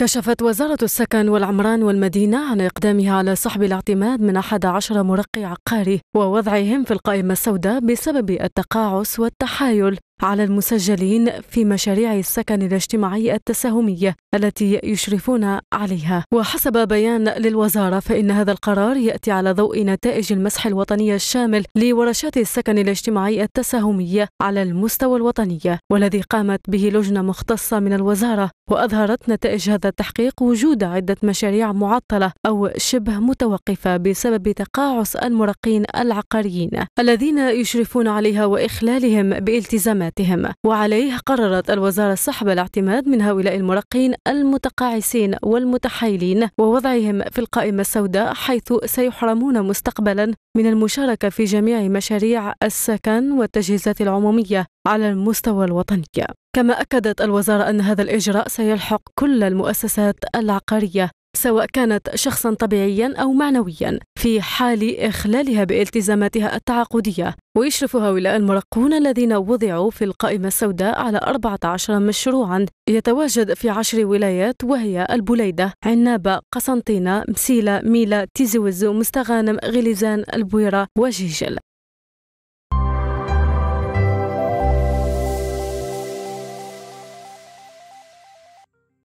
كشفت وزارة السكن والعمران والمدينة عن إقدامها على سحب الاعتماد من 11 مرقي عقاري ووضعهم في القائمة السوداء بسبب التقاعس والتحايل على المسجلين في مشاريع السكن الاجتماعي التساهمية التي يشرفون عليها وحسب بيان للوزارة فإن هذا القرار يأتي على ضوء نتائج المسح الوطني الشامل لورشات السكن الاجتماعي التساهمية على المستوى الوطني والذي قامت به لجنة مختصة من الوزارة وأظهرت نتائج هذا التحقيق وجود عدة مشاريع معطلة أو شبه متوقفة بسبب تقاعس المرقين العقاريين الذين يشرفون عليها وإخلالهم بالتزامات حياتهم وعليه قررت الوزارة سحب الاعتماد من هؤلاء المرقين المتقاعسين والمتحايلين ووضعهم في القائمة السوداء حيث سيحرمون مستقبلا من المشاركة في جميع مشاريع السكن والتجهيزات العمومية على المستوى الوطني كما أكدت الوزارة أن هذا الإجراء سيلحق كل المؤسسات العقارية سواء كانت شخصا طبيعيا أو معنويا في حال إخلالها بالتزاماتها التعاقدية ويشرف هؤلاء المرقون الذين وضعوا في القائمة السوداء على 14 مشروعا يتواجد في عشر ولايات وهي البليدة، عنابة، قسنطينة، مسيلة، ميلا، تيزي وزو، مستغانم، غليزان، البويرة وجيجل